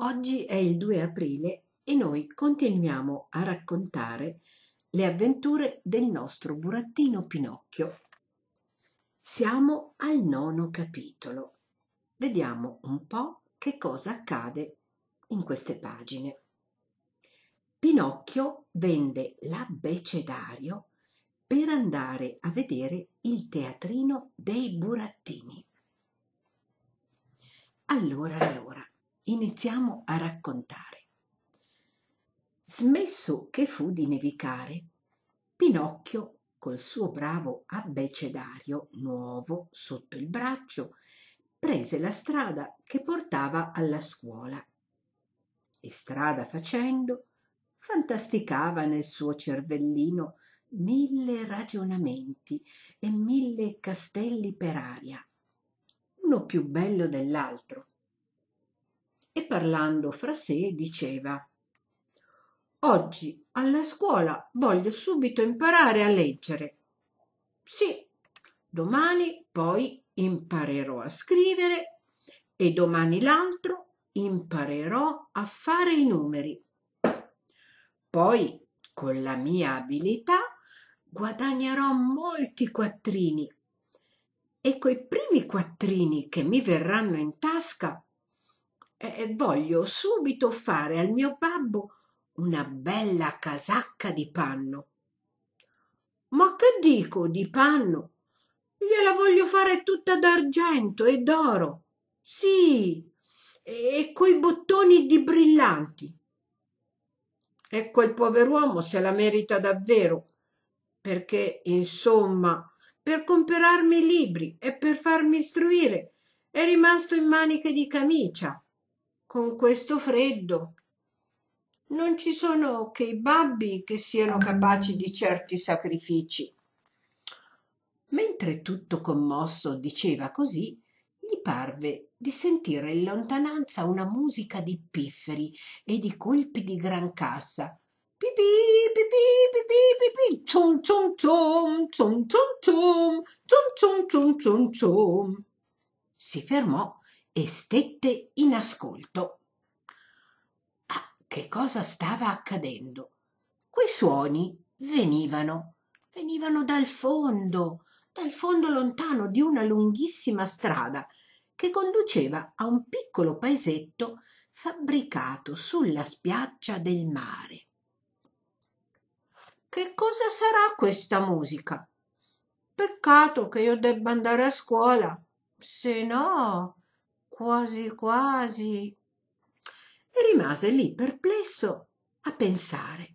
Oggi è il 2 aprile e noi continuiamo a raccontare le avventure del nostro burattino Pinocchio. Siamo al nono capitolo. Vediamo un po' che cosa accade in queste pagine. Pinocchio vende l'abbecedario per andare a vedere il teatrino dei burattini. Allora, allora, iniziamo a raccontare. Smesso che fu di nevicare, Pinocchio, col suo bravo abbecedario nuovo sotto il braccio, prese la strada che portava alla scuola. E strada facendo, fantasticava nel suo cervellino mille ragionamenti e mille castelli per aria, uno più bello dell'altro, e parlando fra sé diceva oggi alla scuola voglio subito imparare a leggere sì domani poi imparerò a scrivere e domani l'altro imparerò a fare i numeri poi con la mia abilità guadagnerò molti quattrini e coi primi quattrini che mi verranno in tasca eh, voglio subito fare al mio babbo una bella casacca di panno. Ma che dico di panno? Gliela voglio fare tutta d'argento e d'oro. Sì, e coi bottoni di brillanti. E quel pover'uomo se la merita davvero, perché, insomma, per comperarmi libri e per farmi istruire, è rimasto in maniche di camicia con questo freddo. Non ci sono che i babbi che siano capaci di certi sacrifici. Mentre tutto commosso diceva così, gli parve di sentire in lontananza una musica di pifferi e di colpi di grancassa. Pipì, pipì, pipì, pipì, tum tum tum, tum tum tum, tum tum tum tum tum. Si fermò e stette in ascolto. Ah, che cosa stava accadendo? Quei suoni venivano, venivano dal fondo, dal fondo lontano di una lunghissima strada che conduceva a un piccolo paesetto fabbricato sulla spiaggia del mare. Che cosa sarà questa musica? Peccato che io debba andare a scuola, se no quasi quasi e rimase lì perplesso a pensare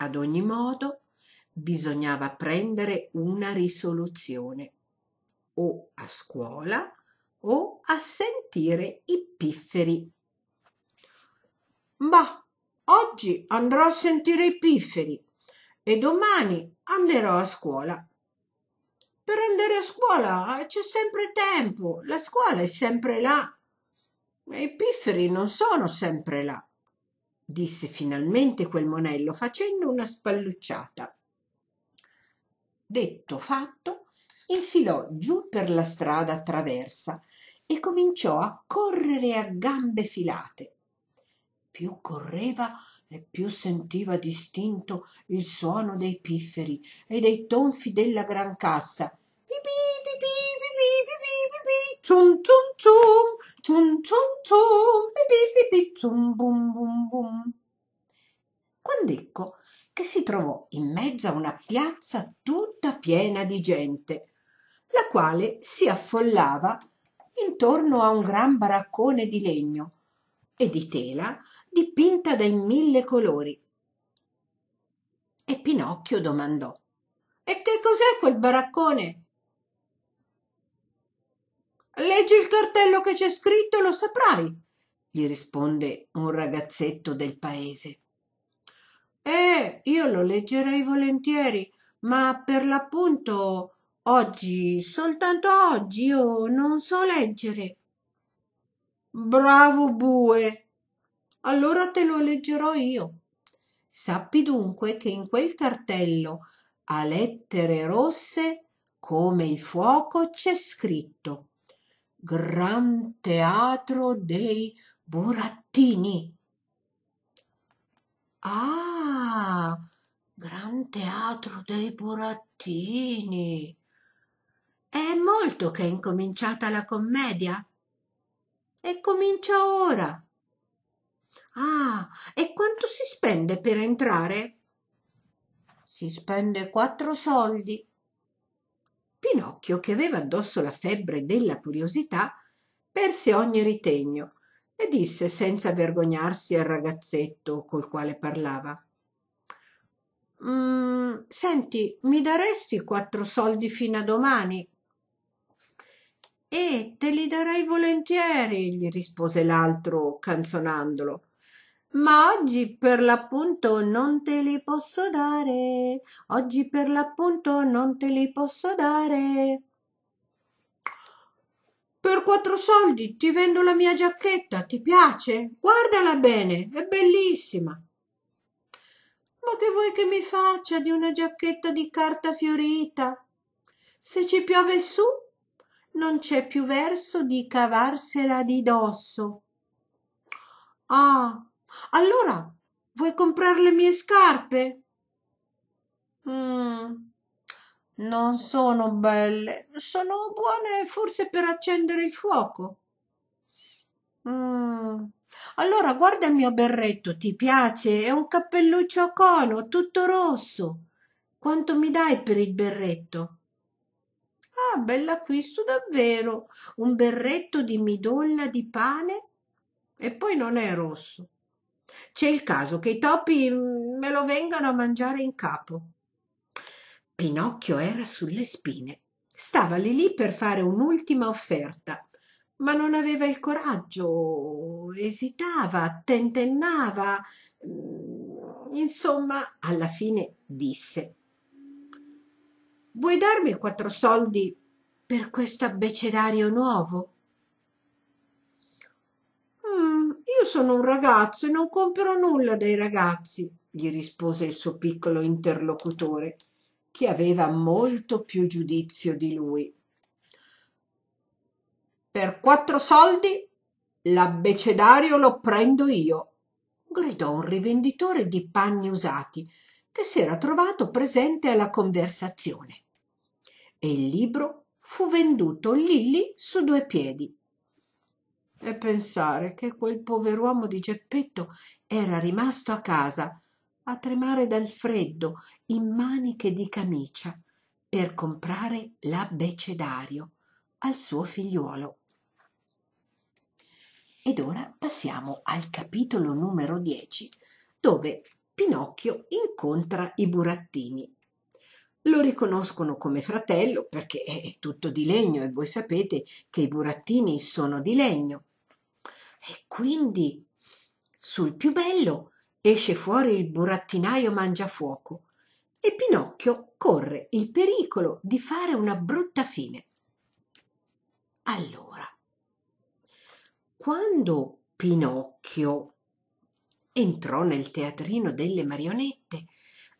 ad ogni modo bisognava prendere una risoluzione o a scuola o a sentire i pifferi Ma oggi andrò a sentire i pifferi e domani andrò a scuola per andare a scuola ah, c'è sempre tempo, la scuola è sempre là. I pifferi non sono sempre là, disse finalmente quel monello facendo una spallucciata. Detto fatto, infilò giù per la strada traversa e cominciò a correre a gambe filate più correva e più sentiva distinto il suono dei pifferi e dei tonfi della grancassa tum tum tum tum tum tum pipi tum bum bum bum quand'ecco che si trovò in mezzo a una piazza tutta piena di gente la quale si affollava intorno a un gran baraccone di legno e di tela dipinta dai mille colori. E Pinocchio domandò: E che cos'è quel baraccone? Leggi il cartello che c'è scritto e lo saprai, gli risponde un ragazzetto del paese. Eh, io lo leggerei volentieri, ma per l'appunto oggi, soltanto oggi, io non so leggere. Bravo bue, allora te lo leggerò io sappi dunque che in quel cartello a lettere rosse come il fuoco c'è scritto gran teatro dei burattini ah gran teatro dei burattini è molto che è incominciata la commedia e comincia ora Ah, e quanto si spende per entrare? Si spende quattro soldi. Pinocchio, che aveva addosso la febbre della curiosità, perse ogni ritegno e disse senza vergognarsi al ragazzetto col quale parlava. Mm, senti, mi daresti quattro soldi fino a domani? E te li darei volentieri, gli rispose l'altro canzonandolo. Ma oggi per l'appunto non te li posso dare. Oggi per l'appunto non te li posso dare. Per quattro soldi ti vendo la mia giacchetta, ti piace? Guardala bene, è bellissima. Ma che vuoi che mi faccia di una giacchetta di carta fiorita? Se ci piove su, non c'è più verso di cavarsela di dosso. Ah, allora, vuoi comprare le mie scarpe? Mm, non sono belle, sono buone forse per accendere il fuoco. Mm, allora guarda il mio berretto, ti piace? È un cappelluccio a cono, tutto rosso. Quanto mi dai per il berretto? Ah, bell'acquisto davvero. Un berretto di midolla di pane e poi non è rosso. C'è il caso che i topi mm, me lo vengano a mangiare in capo. Pinocchio era sulle spine. Stava lì lì per fare un'ultima offerta, ma non aveva il coraggio, esitava, tentennava. Mm, insomma, alla fine disse: Vuoi darmi quattro soldi per questo abbecedario nuovo? sono un ragazzo e non compro nulla dai ragazzi, gli rispose il suo piccolo interlocutore, che aveva molto più giudizio di lui. Per quattro soldi l'abbecedario lo prendo io, gridò un rivenditore di panni usati che si era trovato presente alla conversazione. E il libro fu venduto lì lì su due piedi e pensare che quel pover'uomo di geppetto era rimasto a casa a tremare dal freddo in maniche di camicia per comprare l'abbecedario al suo figliuolo ed ora passiamo al capitolo numero 10, dove Pinocchio incontra i burattini lo riconoscono come fratello perché è tutto di legno e voi sapete che i burattini sono di legno e quindi sul più bello esce fuori il burattinaio mangiafuoco e pinocchio corre il pericolo di fare una brutta fine allora quando pinocchio entrò nel teatrino delle marionette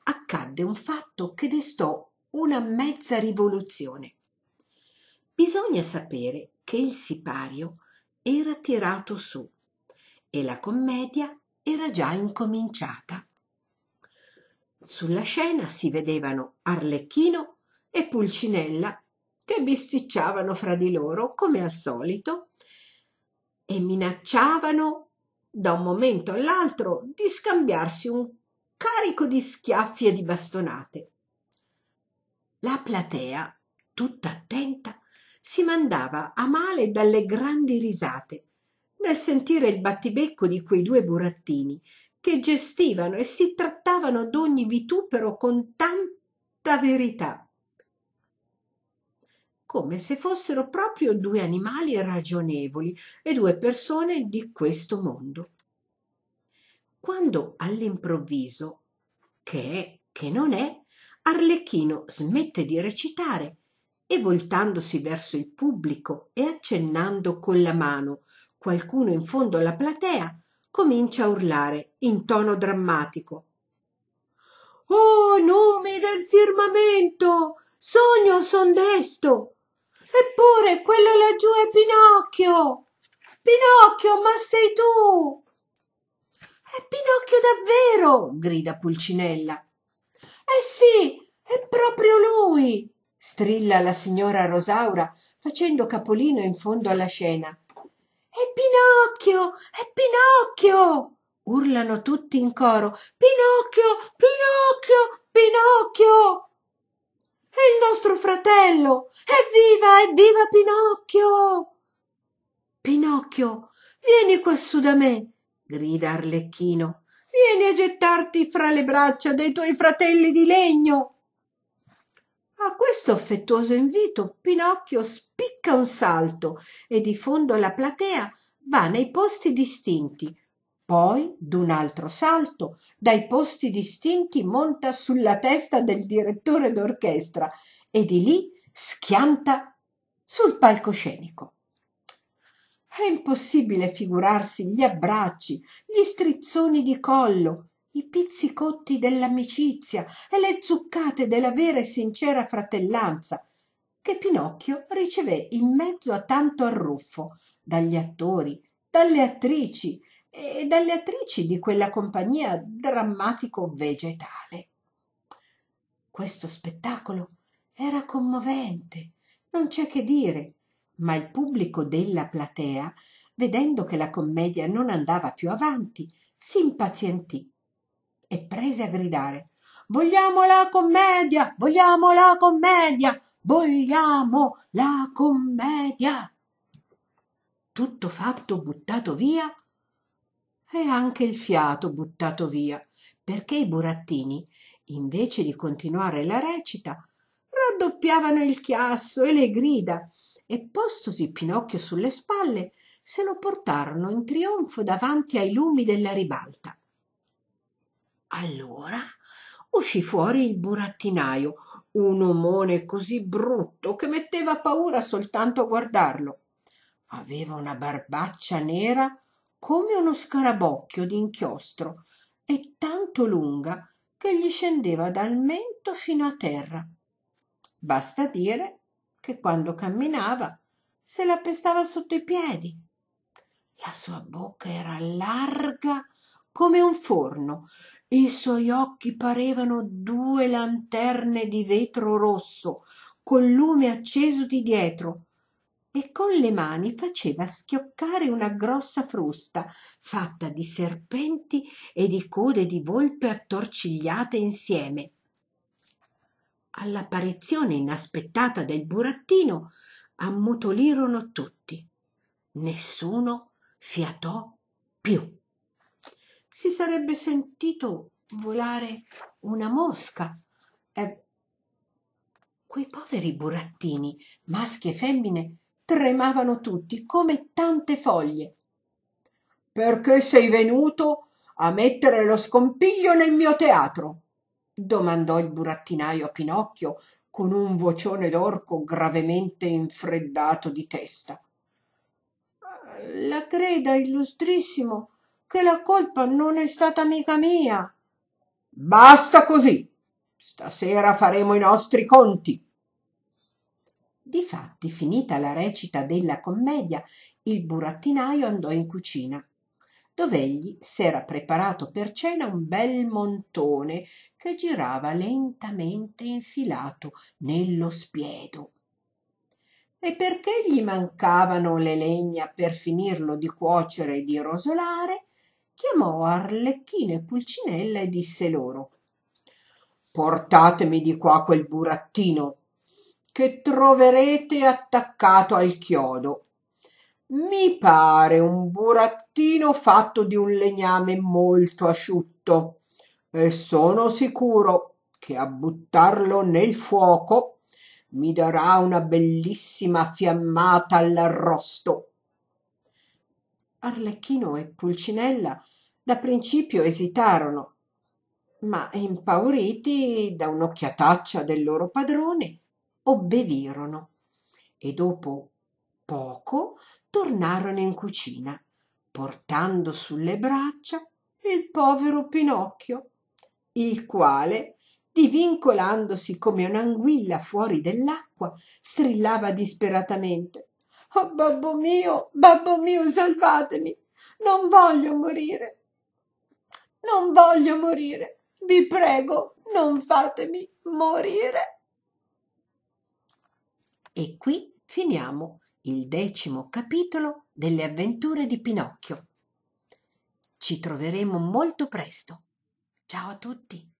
accadde un fatto che destò una mezza rivoluzione bisogna sapere che il sipario era tirato su e la commedia era già incominciata. Sulla scena si vedevano Arlecchino e Pulcinella che bisticciavano fra di loro come al solito e minacciavano da un momento all'altro di scambiarsi un carico di schiaffi e di bastonate. La platea, tutta attenta, si mandava a male dalle grandi risate nel sentire il battibecco di quei due burattini che gestivano e si trattavano d'ogni vitupero con tanta verità come se fossero proprio due animali ragionevoli e due persone di questo mondo quando all'improvviso che è che non è arlecchino smette di recitare e voltandosi verso il pubblico e accennando con la mano qualcuno in fondo alla platea comincia a urlare in tono drammatico oh numi del firmamento sogno son desto eppure quello laggiù è pinocchio pinocchio ma sei tu è pinocchio davvero grida pulcinella eh sì è proprio lui strilla la signora Rosaura facendo capolino in fondo alla scena. È Pinocchio! È Pinocchio! urlano tutti in coro. Pinocchio! Pinocchio! Pinocchio! È il nostro fratello! Evviva! Evviva Pinocchio! Pinocchio, vieni quassù da me! grida Arlecchino. Vieni a gettarti fra le braccia dei tuoi fratelli di legno! A questo affettuoso invito Pinocchio spicca un salto e di fondo alla platea va nei posti distinti. Poi, d'un altro salto, dai posti distinti monta sulla testa del direttore d'orchestra e di lì schianta sul palcoscenico. È impossibile figurarsi gli abbracci, gli strizzoni di collo, i pizzicotti dell'amicizia e le zuccate della vera e sincera fratellanza che Pinocchio ricevé in mezzo a tanto arruffo dagli attori dalle attrici e dalle attrici di quella compagnia drammatico vegetale questo spettacolo era commovente non c'è che dire ma il pubblico della platea vedendo che la commedia non andava più avanti si impazientì e prese a gridare Vogliamo la commedia! Vogliamo la commedia! Vogliamo la commedia! Tutto fatto buttato via e anche il fiato buttato via, perché i burattini, invece di continuare la recita, raddoppiavano il chiasso e le grida e postosi Pinocchio sulle spalle se lo portarono in trionfo davanti ai lumi della ribalta allora uscì fuori il burattinaio, un omone così brutto che metteva paura soltanto a guardarlo aveva una barbaccia nera come uno scarabocchio d'inchiostro e tanto lunga che gli scendeva dal mento fino a terra basta dire che quando camminava se la pestava sotto i piedi la sua bocca era larga come un forno i suoi occhi parevano due lanterne di vetro rosso col lume acceso di dietro e con le mani faceva schioccare una grossa frusta fatta di serpenti e di code di volpe attorcigliate insieme all'apparizione inaspettata del burattino ammutolirono tutti nessuno fiatò più si sarebbe sentito volare una mosca E quei poveri burattini maschi e femmine tremavano tutti come tante foglie perché sei venuto a mettere lo scompiglio nel mio teatro domandò il burattinaio a Pinocchio con un vocione d'orco gravemente infreddato di testa. La creda, illustrissimo, che la colpa non è stata mica mia basta così stasera faremo i nostri conti difatti finita la recita della commedia il burattinaio andò in cucina dov'egli s'era preparato per cena un bel montone che girava lentamente infilato nello spiedo e perché gli mancavano le legna per finirlo di cuocere e di rosolare chiamò arlecchino e pulcinella e disse loro portatemi di qua quel burattino che troverete attaccato al chiodo mi pare un burattino fatto di un legname molto asciutto e sono sicuro che a buttarlo nel fuoco mi darà una bellissima fiammata all'arrosto arlecchino e pulcinella da principio esitarono ma impauriti da un'occhiataccia del loro padrone obbedirono e dopo poco tornarono in cucina portando sulle braccia il povero pinocchio il quale divincolandosi come un'anguilla fuori dell'acqua strillava disperatamente Oh babbo mio, babbo mio, salvatemi! Non voglio morire! Non voglio morire! Vi prego, non fatemi morire! E qui finiamo il decimo capitolo delle avventure di Pinocchio. Ci troveremo molto presto. Ciao a tutti!